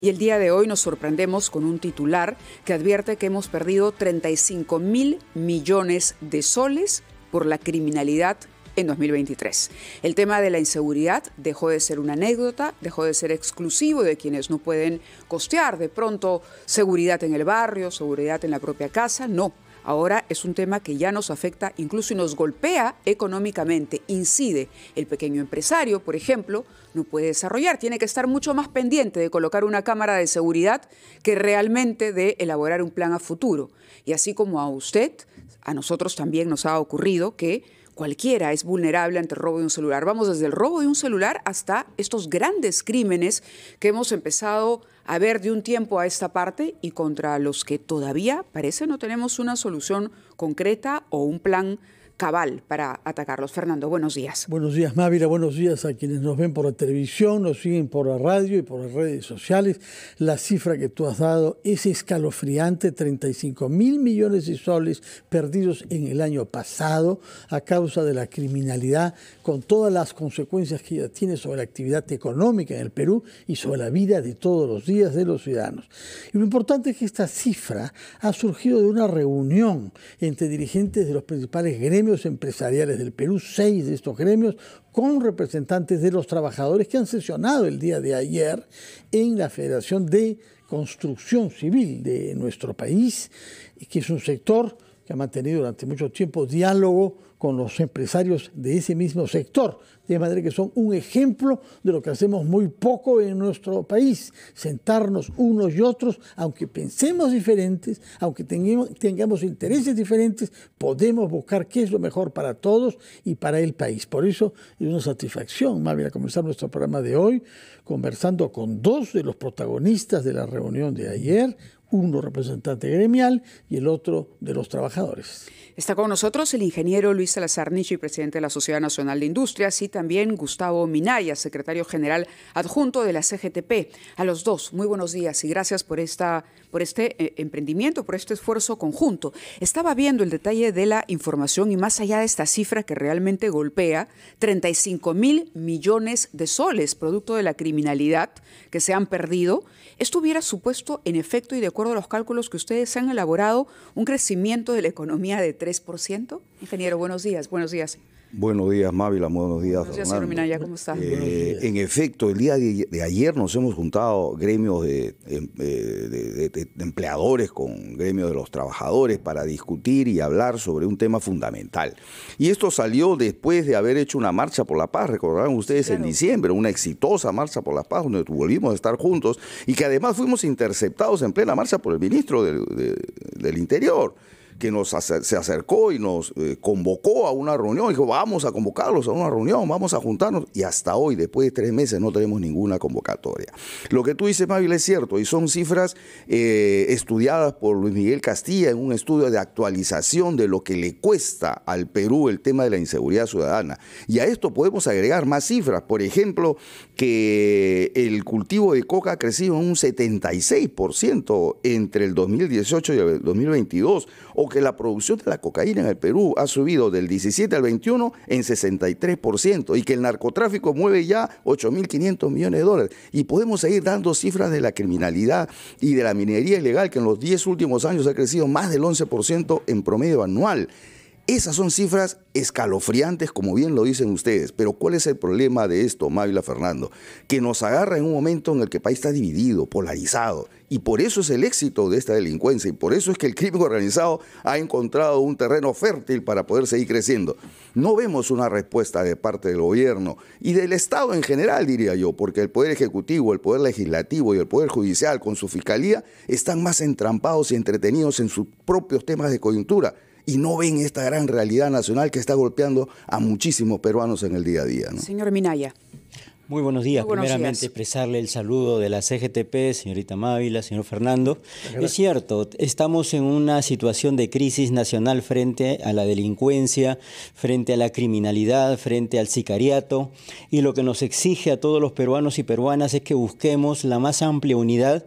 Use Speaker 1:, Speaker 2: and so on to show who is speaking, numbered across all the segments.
Speaker 1: Y el día de hoy nos sorprendemos con un titular que advierte que hemos perdido 35 mil millones de soles por la criminalidad en 2023. El tema de la inseguridad dejó de ser una anécdota, dejó de ser exclusivo de quienes no pueden costear de pronto seguridad en el barrio, seguridad en la propia casa, no Ahora es un tema que ya nos afecta, incluso y nos golpea económicamente, incide. El pequeño empresario, por ejemplo, no puede desarrollar, tiene que estar mucho más pendiente de colocar una cámara de seguridad que realmente de elaborar un plan a futuro. Y así como a usted, a nosotros también nos ha ocurrido que cualquiera es vulnerable ante el robo de un celular. Vamos desde el robo de un celular hasta estos grandes crímenes que hemos empezado a ver de un tiempo a esta parte y contra los que todavía parece no tenemos una solución concreta o un plan cabal para atacarlos. Fernando, buenos días.
Speaker 2: Buenos días, Mávila. Buenos días a quienes nos ven por la televisión, nos siguen por la radio y por las redes sociales. La cifra que tú has dado es escalofriante, 35 mil millones de soles perdidos en el año pasado a causa de la criminalidad, con todas las consecuencias que ya tiene sobre la actividad económica en el Perú y sobre la vida de todos los días de los ciudadanos. Y lo importante es que esta cifra ha surgido de una reunión entre dirigentes de los principales gremios empresariales del Perú, seis de estos gremios, con representantes de los trabajadores que han sesionado el día de ayer en la Federación de Construcción Civil de nuestro país, que es un sector que ha mantenido durante mucho tiempo diálogo con los empresarios de ese mismo sector, de manera que son un ejemplo de lo que hacemos muy poco en nuestro país, sentarnos unos y otros, aunque pensemos diferentes, aunque tengamos, intereses diferentes, podemos buscar qué es lo mejor para todos y para el país. Por eso es una satisfacción, más bien comenzar nuestro programa de hoy conversando con dos de los protagonistas de la reunión de ayer, uno representante gremial y el otro de los
Speaker 1: trabajadores. Está con nosotros el ingeniero Luis Salazar Nichi, presidente de la Sociedad Nacional de Industrias, y también Gustavo Minaya, secretario general adjunto de la CGTP. A los dos, muy buenos días y gracias por, esta, por este eh, emprendimiento, por este esfuerzo conjunto. Estaba viendo el detalle de la información y más allá de esta cifra que realmente golpea, 35 mil millones de soles, producto de la criminalidad que se han perdido, esto hubiera supuesto, en efecto y de acuerdo a los cálculos que ustedes han elaborado, un crecimiento de la economía de 3%. Ingeniero, buenos días. Buenos días.
Speaker 3: Buenos días, Mávila. Buenos días, Buenos días, Minaya,
Speaker 1: ¿Cómo está? Eh,
Speaker 3: en efecto, el día de, ayer nos hemos juntado gremios de, empleadores con gremios de los trabajadores para discutir y hablar sobre un tema fundamental. Y esto salió después de haber hecho una marcha por la paz, recordarán ustedes, en diciembre, una exitosa marcha por la paz donde volvimos a estar juntos y que además fuimos interceptados en plena marcha por el ministro del Interior que nos se acercó y nos eh, convocó a una reunión. Dijo, vamos a convocarlos a una reunión, vamos a juntarnos. Y hasta hoy, después de tres meses, no tenemos ninguna convocatoria. Lo que tú dices, Mávila, es cierto y son cifras eh, estudiadas por Luis Miguel Castilla en un estudio de actualización de lo que le cuesta al Perú el tema de la inseguridad ciudadana. Y a esto podemos agregar más cifras. Por ejemplo, que el cultivo de coca ha crecido en un 76% entre el 2018 y el 2022. O que la producción de la cocaína en el Perú ha subido del 17 al 21 en 63% y que el narcotráfico mueve ya 8.500 millones de dólares. Y podemos seguir dando cifras de la criminalidad y de la minería ilegal que en los 10 últimos años ha crecido más del 11% en promedio anual. Esas son cifras escalofriantes, como bien lo dicen ustedes, pero ¿cuál es el problema de esto, Mávila Fernando? Que nos agarra en un momento en el que el país está dividido, polarizado, y por eso es el éxito de esta delincuencia, y por eso es que el crimen organizado ha encontrado un terreno fértil para poder seguir creciendo. No vemos una respuesta de parte del gobierno y del Estado en general, diría yo, porque el Poder Ejecutivo, el Poder Legislativo y el Poder Judicial, con su fiscalía, están más entrampados y entretenidos en sus propios temas de coyuntura y no ven esta gran realidad nacional que está golpeando a muchísimos peruanos en el día a día.
Speaker 1: Señor Minaya.
Speaker 4: Muy buenos días. Primeramente, expresarle el saludo de la CGTP, señorita Mávila, señor Fernando. Es cierto, estamos en una situación de crisis nacional frente a la delincuencia, frente a la criminalidad, frente al sicariato. Y lo que nos exige a todos los peruanos y peruanas es que busquemos la más amplia unidad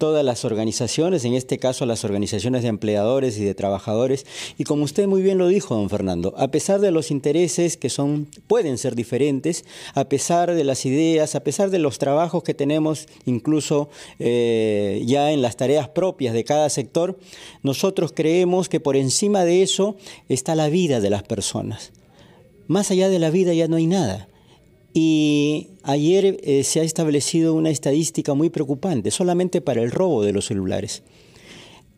Speaker 4: todas las organizaciones, en este caso las organizaciones de empleadores y de trabajadores. Y como usted muy bien lo dijo, don Fernando, a pesar de los intereses que son, pueden ser diferentes, a pesar de las ideas, a pesar de los trabajos que tenemos incluso eh, ya en las tareas propias de cada sector, nosotros creemos que por encima de eso está la vida de las personas. Más allá de la vida ya no hay nada. Y ayer eh, se ha establecido una estadística muy preocupante solamente para el robo de los celulares.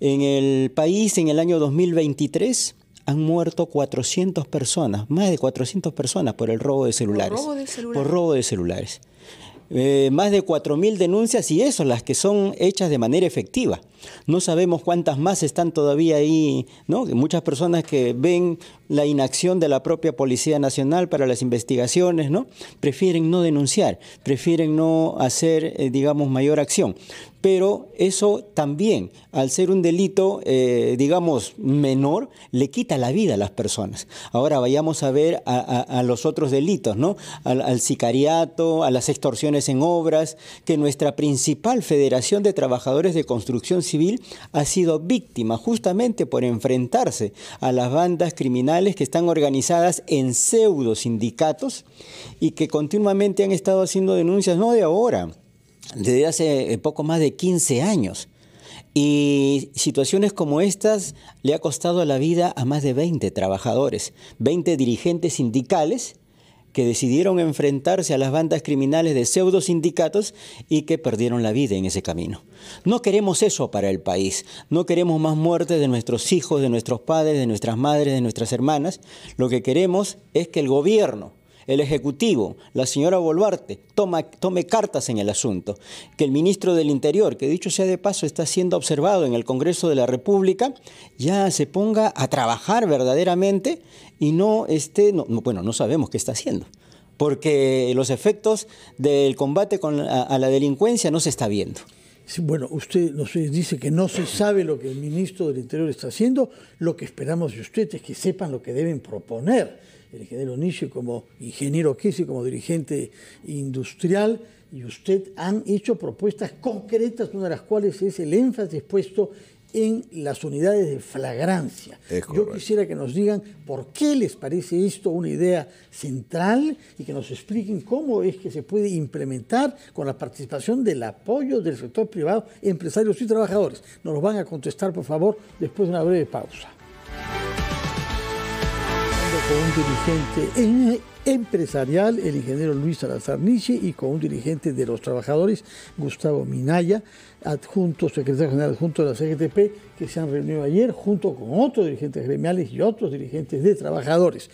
Speaker 4: En el país, en el año 2023, han muerto 400 personas, más de 400 personas por el robo de celulares. por robo de celulares. Eh, más de 4.000 denuncias y eso, las que son hechas de manera efectiva. No sabemos cuántas más están todavía ahí, ¿no? Muchas personas que ven la inacción de la propia Policía Nacional para las investigaciones, ¿no? Prefieren no denunciar, prefieren no hacer, eh, digamos, mayor acción. Pero eso también, al ser un delito, eh, digamos, menor, le quita la vida a las personas. Ahora vayamos a ver a, los otros delitos, ¿no? al sicariato, a las extorsiones en obras, que nuestra principal Federación de Trabajadores de Construcción Civil ha sido víctima justamente por enfrentarse a las bandas criminales que están organizadas en pseudo sindicatos y que continuamente han estado haciendo denuncias, no de ahora, desde hace eh, poco más de 15 años. Y situaciones como estas le ha costado la vida a más de 20 trabajadores, 20 dirigentes sindicales que decidieron enfrentarse a las bandas criminales de pseudo sindicatos y que perdieron la vida en ese camino. No queremos eso para el país, no queremos más muertes de nuestros hijos, de nuestros padres, de nuestras madres, de nuestras hermanas. Lo que queremos es que el gobierno el Ejecutivo, la señora Boluarte, toma, tome cartas en el asunto, que el ministro del Interior, que dicho sea de paso está siendo observado en el Congreso de la República, ya se ponga a trabajar verdaderamente y no esté, no, bueno, no sabemos qué está haciendo, porque los efectos del combate a, a la delincuencia no se está viendo.
Speaker 2: Bueno, usted nos dice que no se sabe lo que el ministro del Interior está haciendo. Lo que esperamos de usted es que sepan lo que deben proponer. El ingeniero Nishi como ingeniero y como dirigente industrial, y usted han hecho propuestas concretas, una de las cuales es el énfasis puesto en las unidades de flagrancia. Yo quisiera que nos digan por qué les parece esto una idea central y que nos expliquen cómo es que se puede implementar con la participación del apoyo del sector privado, empresarios y trabajadores. Nos lo van a contestar, por favor, después de una breve pausa con un dirigente empresarial, el ingeniero Luis Salazar Nietzsche, y con un dirigente de los trabajadores, Gustavo Minaya, adjunto, secretario general adjunto de la CGTP, que se han reunido ayer junto con otros dirigentes gremiales y otros dirigentes de trabajadores.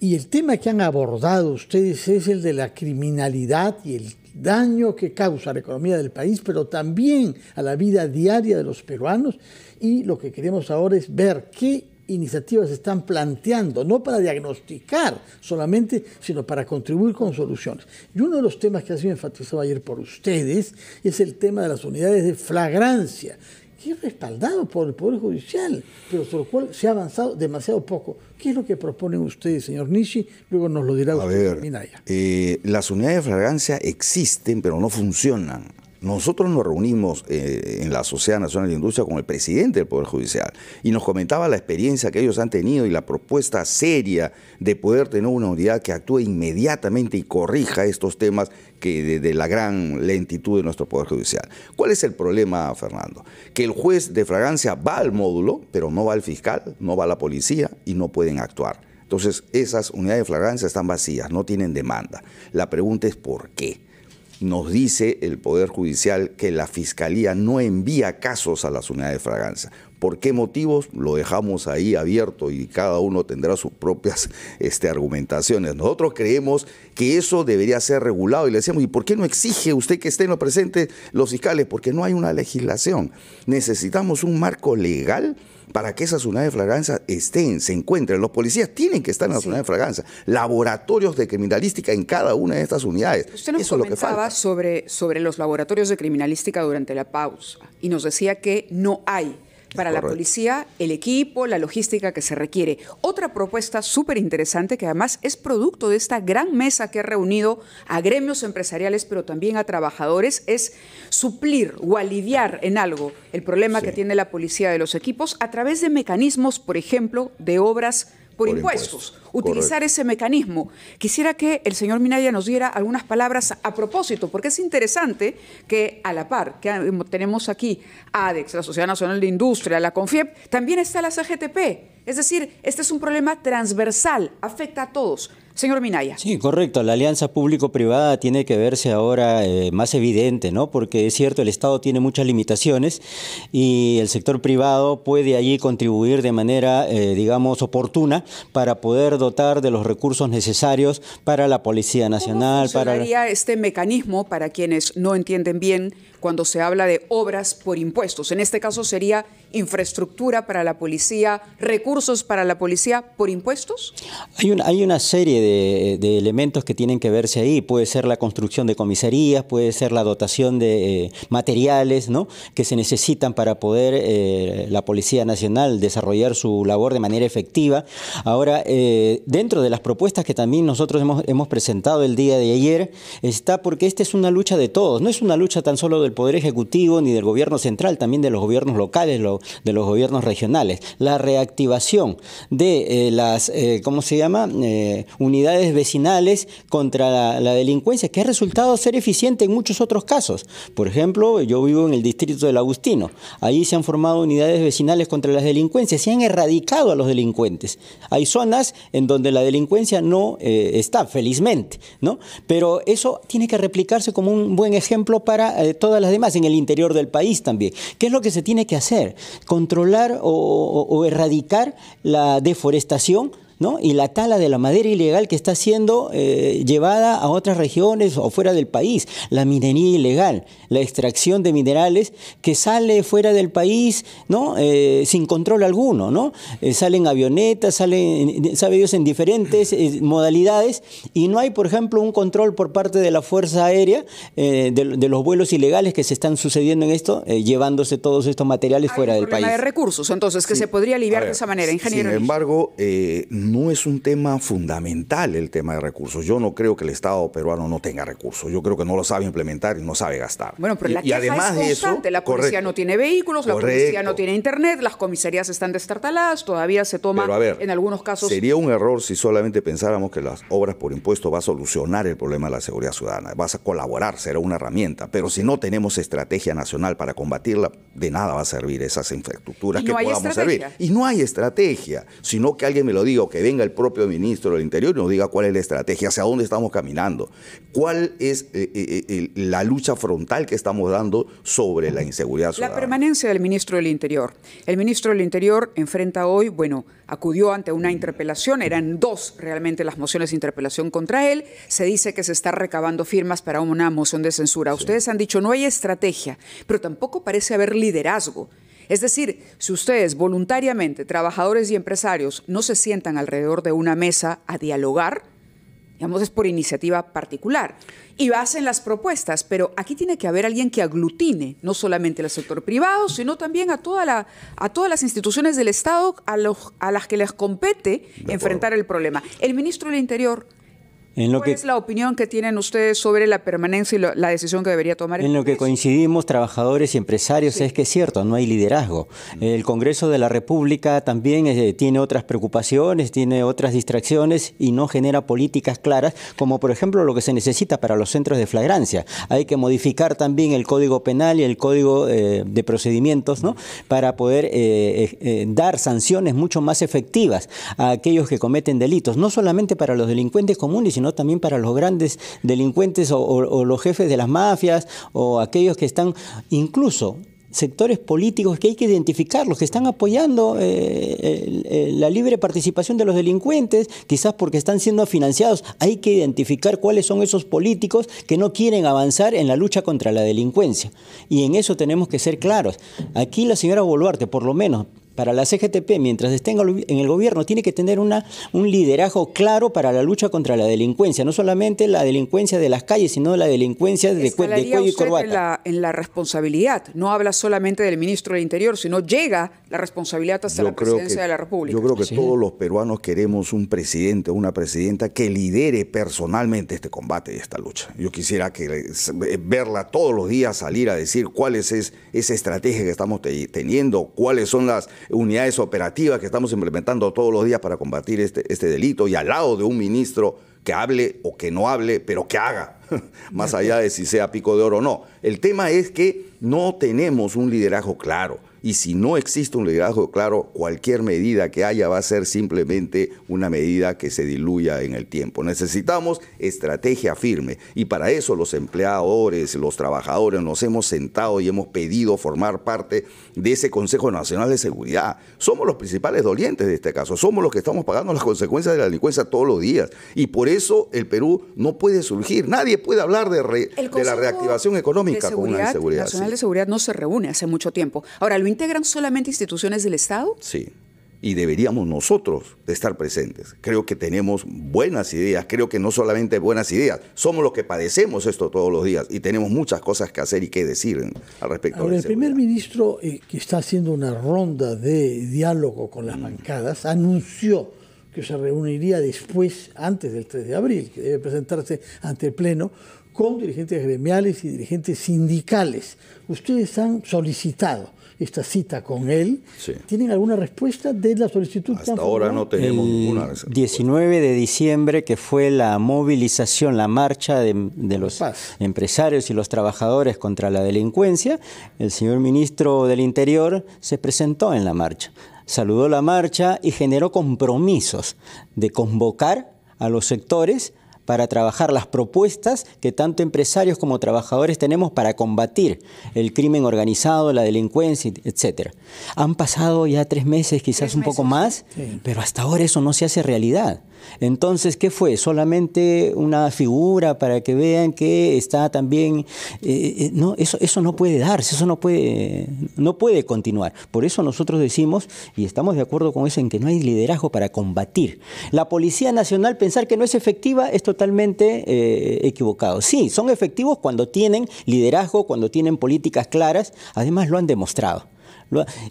Speaker 2: Y el tema que han abordado ustedes es el de la criminalidad y el daño que causa a la economía del país, pero también a la vida diaria de los peruanos. Y lo que queremos ahora es ver qué iniciativas se están planteando, no para diagnosticar solamente, sino para contribuir con soluciones. Y uno de los temas que ha sido enfatizado ayer por ustedes es el tema de las unidades de flagrancia, que es respaldado por el Poder Judicial, pero sobre el cual se ha avanzado demasiado poco. ¿Qué es lo que proponen
Speaker 3: ustedes, señor Nishi? Luego nos lo dirá
Speaker 2: A usted, Minaya.
Speaker 3: Eh, las unidades de flagrancia existen, pero no funcionan. Nosotros nos reunimos eh, en la Sociedad Nacional de Industria con el presidente del Poder Judicial y nos comentaba la experiencia que ellos han tenido y la propuesta seria de poder tener una unidad que actúe inmediatamente y corrija estos temas que de, la gran lentitud de nuestro Poder Judicial. ¿Cuál es el problema, Fernando? Que el juez de fragancia va al módulo, pero no va al fiscal, no va a la policía y no pueden actuar. Entonces, esas unidades de flagrancia están vacías, no tienen demanda. La pregunta es por qué nos dice el Poder Judicial que la Fiscalía no envía casos a las unidades de fraganza. ¿Por qué motivos? Lo dejamos ahí abierto y cada uno tendrá sus propias este, argumentaciones. Nosotros creemos que eso debería ser regulado y le decíamos, ¿y por qué no exige usted que estén presentes los fiscales? Porque no hay una legislación. Necesitamos un marco legal para que esas unidades de fragancia estén, se encuentren. Los policías tienen que estar en las unidades de fragancia, laboratorios de criminalística en cada una de estas unidades. Usted nos Eso lo
Speaker 1: Sobre, sobre los laboratorios de criminalística durante la pausa y nos decía que no hay para la policía, el equipo, la logística que se requiere. Otra propuesta súper interesante que además es producto de esta gran mesa que ha reunido a gremios empresariales, pero también a trabajadores, es suplir o aliviar en algo el problema que tiene la policía de los equipos a través de mecanismos, por ejemplo, de obras por, impuestos, utilizar ese mecanismo. Quisiera que el señor Minaya nos diera algunas palabras a propósito, porque es interesante que a la par que tenemos aquí ADEX, la Sociedad Nacional de Industria, la CONFIEP, también está la CGTP. Es decir, este es un problema transversal, afecta a todos. Señor Minaya.
Speaker 4: Sí, correcto. La alianza público-privada tiene que verse ahora eh, más evidente, ¿no? Porque es cierto, el Estado tiene muchas limitaciones y el sector privado puede allí contribuir de manera, eh, digamos, oportuna para poder dotar de los recursos necesarios para la Policía Nacional. ¿Cómo sería
Speaker 1: este mecanismo para quienes no entienden bien cuando se habla de obras por impuestos? En este caso sería infraestructura para la policía, recursos para la policía por impuestos.
Speaker 4: Hay una, hay una serie de, elementos que tienen que verse ahí. Puede ser la construcción de comisarías, puede ser la dotación de eh, materiales ¿no? que se necesitan para poder eh, la Policía Nacional desarrollar su labor de manera efectiva. Ahora, eh, dentro de las propuestas que también nosotros hemos, presentado el día de ayer, está porque esta es una lucha de todos, no es una lucha tan solo del Poder Ejecutivo ni del Gobierno Central, también de los gobiernos locales, de los gobiernos regionales. La reactivación de las, ¿cómo se llama? unidades vecinales contra la, delincuencia, que ha resultado ser eficiente en muchos otros casos. Por ejemplo, yo vivo en el distrito del Agustino. Ahí se han formado unidades vecinales contra las delincuencias, se han erradicado a los delincuentes. Hay zonas en donde la delincuencia no eh, está, felizmente, ¿no? Pero eso tiene que replicarse como un buen ejemplo para eh, todas las demás, en el interior del país también. ¿Qué es lo que se tiene que hacer? Controlar o erradicar la deforestación y la tala de la madera ilegal que está siendo eh, llevada a otras regiones o fuera del país, la minería ilegal, la extracción de minerales que sale fuera del país ¿no? Eh, sin control alguno, ¿no? Eh, salen avionetas, salen, sabe Dios, en diferentes modalidades y no hay, por ejemplo, un control por parte de la Fuerza Aérea de, los vuelos ilegales que se están sucediendo en esto, llevándose todos estos materiales fuera del país. de
Speaker 1: recursos, entonces, que se podría aliviar de esa manera, ingeniero. Sin
Speaker 3: embargo, no no es un tema fundamental el tema de recursos. Yo no creo que el Estado peruano no tenga recursos. Yo creo que no lo sabe implementar y no sabe gastar. Bueno, pero y, la además es De eso, la policía no
Speaker 1: tiene vehículos, la policía no tiene internet, las comisarías están destartaladas, todavía se toma a ver, en algunos casos. Sería
Speaker 3: un error si solamente pensáramos que las obras por impuesto va a solucionar el problema de la seguridad ciudadana. Vas a colaborar, será una herramienta. Pero si no tenemos estrategia nacional para combatirla, de nada va a servir esas infraestructuras que podamos servir. Y no hay estrategia, sino que alguien me lo diga, que venga el propio ministro del Interior y nos diga cuál es la estrategia, hacia dónde estamos caminando, cuál es eh, eh, eh, la lucha frontal que estamos dando sobre la inseguridad ciudadana. La
Speaker 1: permanencia del ministro del Interior. El ministro del Interior enfrenta hoy, bueno, acudió ante una interpelación, eran dos realmente las mociones de interpelación contra él, se dice que se está recabando firmas para una moción de censura. Ustedes han dicho no hay estrategia, pero tampoco parece haber liderazgo. Es decir, si ustedes voluntariamente, trabajadores y empresarios, no se sientan alrededor de una mesa a dialogar, digamos, es por iniciativa particular. Y hacen las propuestas, pero aquí tiene que haber alguien que aglutine no solamente al sector privado, sino también a, toda la, todas las instituciones del Estado a, a las que les compete enfrentar el problema. El ministro del Interior, ¿Cuál es la opinión que tienen ustedes sobre la permanencia y la decisión que debería tomar el En lo
Speaker 4: que coincidimos trabajadores y empresarios es que es cierto, no hay liderazgo. Mm. El Congreso de la República también eh, tiene otras preocupaciones, tiene otras distracciones y no genera políticas claras, como por ejemplo lo que se necesita para los centros de flagrancia. Hay que modificar también el Código Penal y el Código eh, de Procedimientos ¿no? Mm. para poder eh, dar sanciones mucho más efectivas a aquellos que cometen delitos, no solamente para los delincuentes comunes, sino también para los grandes delincuentes o, los jefes de las mafias o aquellos que están incluso sectores políticos que hay que identificar los que están apoyando eh, la libre participación de los delincuentes, quizás porque están siendo financiados. Hay que identificar cuáles son esos políticos que no quieren avanzar en la lucha contra la delincuencia. Y en eso tenemos que ser claros. Aquí la señora Boluarte, por lo menos, para la CGTP, mientras esté en el gobierno, tiene que tener una, un liderazgo claro para la lucha contra la delincuencia, no solamente la delincuencia de las calles, sino la delincuencia de, cuello y corbata. En la,
Speaker 1: en la, responsabilidad, no habla solamente del ministro del Interior, sino llega la responsabilidad hasta la presidencia de la República.
Speaker 4: Yo creo que
Speaker 3: todos los peruanos queremos un presidente o una presidenta que lidere personalmente este combate y esta lucha. Yo quisiera que eh, verla todos los días salir a decir cuál es, esa estrategia que estamos teniendo, cuáles son las unidades operativas que estamos implementando todos los días para combatir este, este, delito y al lado de un ministro que hable o que no hable, pero que haga, más allá de si sea pico de oro o no. El tema es que no tenemos un liderazgo claro. Y si no existe un liderazgo claro, cualquier medida que haya va a ser simplemente una medida que se diluya en el tiempo. Necesitamos estrategia firme y para eso los empleadores, los trabajadores nos hemos sentado y hemos pedido formar parte de ese Consejo Nacional de Seguridad. Somos los principales dolientes de este caso, somos los que estamos pagando las consecuencias de la delincuencia todos los días y por eso el Perú no puede surgir. Nadie puede hablar de, de la reactivación económica con una seguridad. El Nacional de
Speaker 1: Seguridad no se reúne hace mucho tiempo. Ahora, lo integran solamente instituciones del Estado?
Speaker 3: Sí. Y deberíamos nosotros estar presentes. Creo que tenemos buenas ideas, creo que no solamente buenas ideas, somos los que padecemos esto todos los días y tenemos muchas cosas que hacer y que decir al respecto.
Speaker 4: el
Speaker 2: primer ministro, eh, que está haciendo una ronda de diálogo con las mm. bancadas, anunció que se reuniría después, antes del 3 de abril, que debe presentarse ante el Pleno, con dirigentes gremiales y dirigentes sindicales. Ustedes han solicitado esta cita con él. ¿Tienen alguna respuesta de la solicitud? Hasta ahora no
Speaker 4: tenemos ninguna. Respuesta. 19 de diciembre, que fue la movilización, la marcha de, los empresarios y los trabajadores contra la delincuencia, el señor ministro del Interior se presentó en la marcha. Saludó la marcha y generó compromisos de convocar a los sectores para trabajar las propuestas que tanto empresarios como trabajadores tenemos para combatir el crimen organizado, la delincuencia, etc. Han pasado ya tres meses, quizás un poco más, pero hasta ahora eso no se hace realidad. Entonces, ¿qué fue? Solamente una figura para que vean que está también... Eh, eh, no, eso, no puede darse, eso no puede, no puede continuar. Por eso nosotros decimos, y estamos de acuerdo con eso, en que no hay liderazgo para combatir. La Policía Nacional pensar que no es efectiva es totalmente eh, equivocado. Sí, son efectivos cuando tienen liderazgo, cuando tienen políticas claras, además lo han demostrado.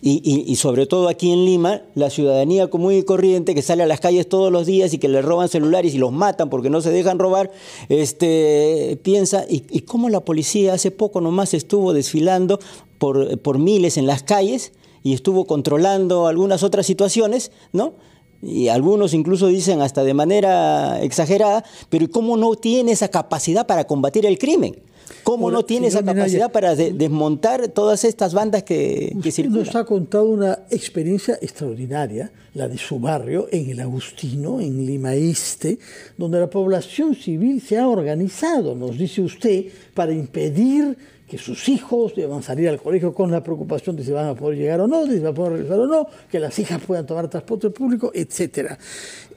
Speaker 4: Y, sobre todo aquí en Lima, la ciudadanía común y corriente que sale a las calles todos los días y que le roban celulares y los matan porque no se dejan robar, este, piensa, y, y cómo la policía hace poco nomás estuvo desfilando por, por miles en las calles y estuvo controlando algunas otras situaciones, ¿no? y algunos incluso dicen hasta de manera exagerada, pero ¿cómo no tiene esa capacidad para combatir el crimen? ¿Cómo no tiene esa capacidad para desmontar todas estas bandas que, que circulan? Nos ha contado una experiencia extraordinaria, la de su barrio,
Speaker 2: en el Agustino, en Lima Este, donde la población civil se ha organizado, nos dice usted, para impedir que sus hijos deban salir al colegio con la preocupación de si van a poder llegar o no, de si van a poder regresar o no, que las hijas puedan tomar transporte público, etc.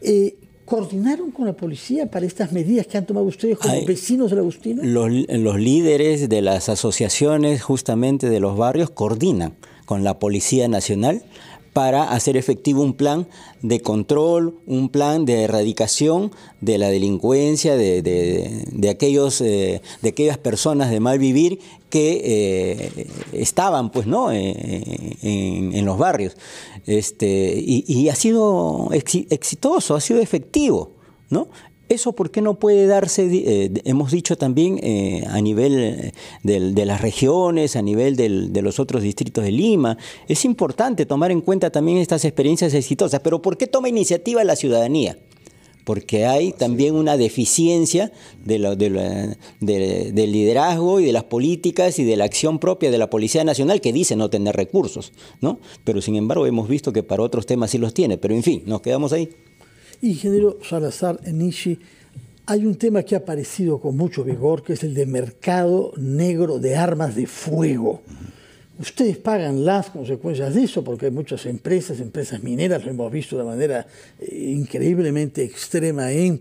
Speaker 2: Eh, ¿Coordinaron con la policía para estas medidas que han tomado ustedes como
Speaker 4: vecinos de la Los, los líderes de las asociaciones justamente de los barrios coordinan con la Policía Nacional para hacer efectivo un plan de control, un plan de erradicación de la delincuencia, de, aquellos, eh, de aquellas personas de mal vivir que eh, estaban pues, ¿no? Eh, en, los barrios. Este, y, ha sido exitoso, ha sido efectivo. ¿no? ¿Eso por qué no puede darse? Eh, hemos dicho también eh, a nivel eh, de, las regiones, a nivel de los otros distritos de Lima, es importante tomar en cuenta también estas experiencias exitosas, pero ¿por qué toma iniciativa la ciudadanía? porque hay también una deficiencia del liderazgo y de las políticas y de la acción propia de la Policía Nacional que dice no tener recursos, ¿no? Pero sin embargo hemos visto que para otros temas sí los tiene, pero en fin, nos quedamos ahí.
Speaker 2: Ingeniero Salazar Enishi, hay un tema que ha aparecido con mucho vigor, que es el de mercado negro de armas de fuego. Ustedes pagan las consecuencias de eso porque hay muchas empresas, empresas mineras, lo hemos visto de manera eh, increíblemente extrema en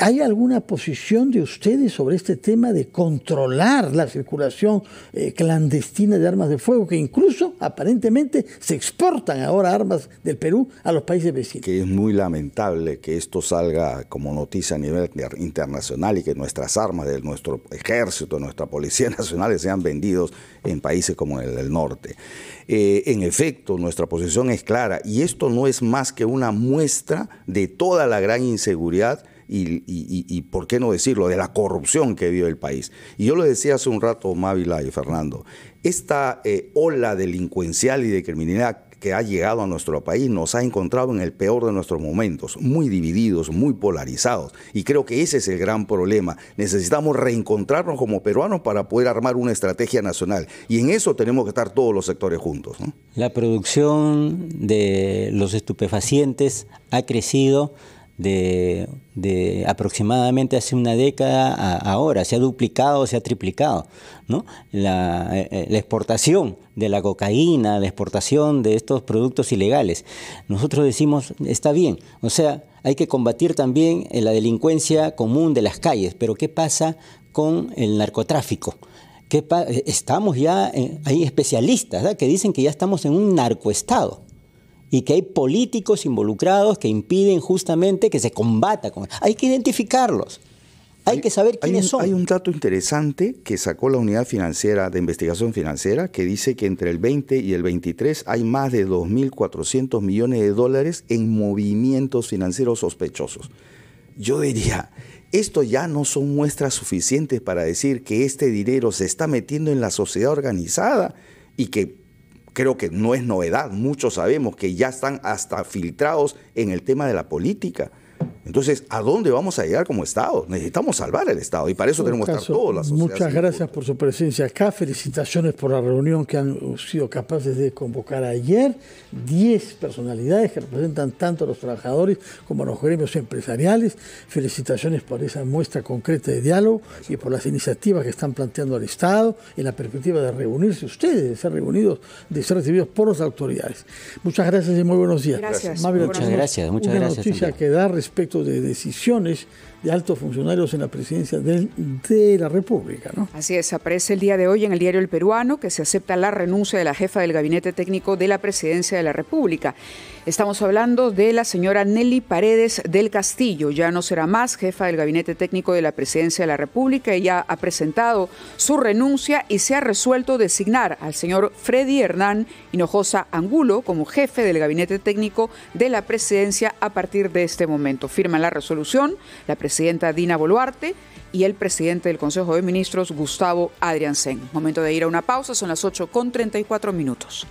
Speaker 2: ¿Hay alguna posición de ustedes sobre este tema de controlar la circulación eh, clandestina de
Speaker 3: armas de fuego, que incluso aparentemente se exportan ahora armas del Perú a los países vecinos? Que es muy lamentable que esto salga como noticia a nivel internacional y que nuestras armas de nuestro ejército, nuestra Policía Nacional sean vendidos en países como el del norte. Eh, en efecto, nuestra posición es clara y esto no es más que una muestra de toda la gran inseguridad y, por qué no decirlo, de la corrupción que vive el país. Y yo lo decía hace un rato, Mávila y Fernando, esta eh, ola delincuencial y de criminalidad que ha llegado a nuestro país nos ha encontrado en el peor de nuestros momentos, muy divididos, muy polarizados. Y creo que ese es el gran problema. Necesitamos reencontrarnos como peruanos para poder armar una estrategia nacional. Y en eso tenemos que estar todos los sectores juntos.
Speaker 4: La producción de los estupefacientes ha crecido de, aproximadamente hace una década a ahora. Se ha duplicado, se ha triplicado. ¿no? Eh, eh, la, exportación de la cocaína, la exportación de estos productos ilegales. Nosotros decimos, está bien, o sea, hay que combatir también eh, la delincuencia común de las calles, pero ¿qué pasa con el narcotráfico? estamos ya, hay especialistas que dicen que ya estamos en un narcoestado y que hay políticos involucrados que impiden justamente que se combata con... Hay que identificarlos. Hay, que saber quiénes
Speaker 3: son. Hay un dato interesante que sacó la Unidad Financiera de Investigación Financiera que dice que entre el 20 y el 23 hay más de 2.400 millones de dólares en movimientos financieros sospechosos. Yo diría, esto ya no son muestras suficientes para decir que este dinero se está metiendo en la sociedad organizada y que creo que no es novedad, muchos sabemos que ya están hasta filtrados en el tema de la política. Entonces, ¿a dónde vamos a llegar como Estado? Necesitamos salvar el Estado y para eso tenemos que estar todos las Muchas
Speaker 2: gracias por su presencia acá. Felicitaciones por la reunión que han sido capaces de convocar ayer. Diez personalidades que representan tanto a los trabajadores como a los gremios empresariales. Felicitaciones por esa muestra concreta de diálogo y por las iniciativas que están planteando al Estado en la perspectiva de reunirse ustedes, de ser reunidos, de ser recibidos por las autoridades. Muchas gracias y muy buenos días. Gracias. muchas gracias. Muchas Noticia que de decisiones de altos funcionarios en la presidencia de, la República. ¿no?
Speaker 1: Así es, aparece el día de hoy en el diario El Peruano que se acepta la renuncia de la jefa del gabinete técnico de la presidencia de la República. Estamos hablando de la señora Nelly Paredes del Castillo. Ya no será más jefa del gabinete técnico de la presidencia de la República. Ella ha presentado su renuncia y se ha resuelto designar al señor Freddy Hernán Hinojosa Angulo como jefe del gabinete técnico de la presidencia a partir de este momento. Firma la resolución la presidencia presidenta Dina Boluarte y el presidente del Consejo de Ministros, Gustavo Adriansen. Momento de ir a una pausa, son las 8 con 34 minutos.